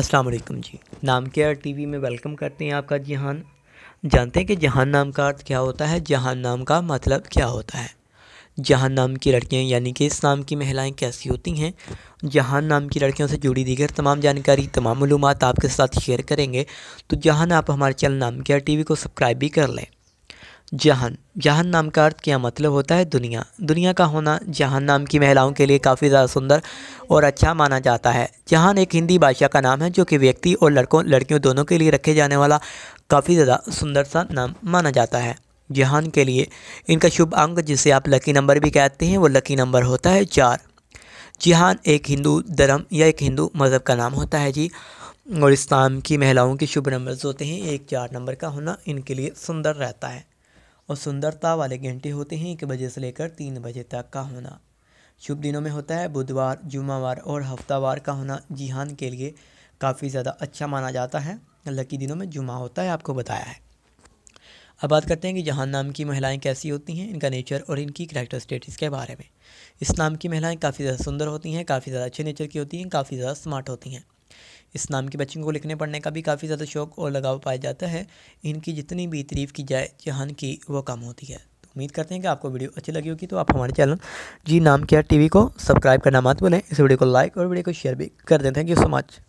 अस्सलाम वालेकुम जी नाम केयर टीवी में वेलकम करते हैं आपका जहान जानते हैं कि जहान नाम का अर्थ क्या होता है जहान नाम का मतलब क्या होता है जहान नाम की लड़कियां यानी कि इस नाम की महिलाएं कैसी होती हैं जहान नाम की लड़कियों से जुड़ी दीगर तमाम जानकारी तमाम मालूम आपके साथ शेयर करेंगे तो जहान आप हमारे चैनल नाम केयर टी को सब्सक्राइब भी कर लें जहान जहान नाम का अर्थ क्या मतलब होता है दुनिया दुनिया का होना जहान नाम की महिलाओं के लिए काफ़ी ज़्यादा सुंदर और अच्छा माना जाता है जहान एक हिंदी भाषा का नाम है जो कि व्यक्ति और लड़कों लड़कियों दोनों के लिए रखे जाने वाला काफ़ी ज़्यादा सुंदर सा नाम माना जाता है जहान के लिए इनका शुभ अंग जिसे आप लकी नंबर भी कहते हैं वो लकी नंबर होता है चार जहान एक हिंदू धर्म या एक हिंदू मज़हब का नाम होता है जी और इस्लाम की महिलाओं के शुभ नंबर्स होते हैं एक चार नंबर का होना इनके लिए सुंदर रहता है और सुंदरता वाले घंटे होते हैं एक बजे से लेकर तीन बजे तक का होना शुभ दिनों में होता है बुधवार जुम्मावार और हफ्तावार का होना जिहान के लिए काफ़ी ज़्यादा अच्छा माना जाता है लकी दिनों में जुमा होता है आपको बताया है अब बात करते हैं कि जहान नाम की महिलाएं कैसी होती हैं इनका नेचर और इनकी करैक्टर स्टेटस के बारे में इस नाम की महिलाएं काफ़ी ज़्यादा सुंदर होती हैं काफ़ी ज़्यादा अच्छे नेचर की होती हैं काफ़ी ज़्यादा स्मार्ट होती हैं इस नाम के बच्चों को लिखने पढ़ने का भी काफ़ी ज़्यादा शौक़ और लगाव पाया जाता है इनकी जितनी भी तरीफ़ की जाए जहान की वो कम होती है तो उम्मीद करते हैं कि आपको वीडियो अच्छी लगी होगी तो आप हमारे चैनल जी नाम क्या वी को सब्सक्राइब करना मत भूलें इस वीडियो को लाइक और वीडियो को शेयर भी कर दें थैंक यू सो मच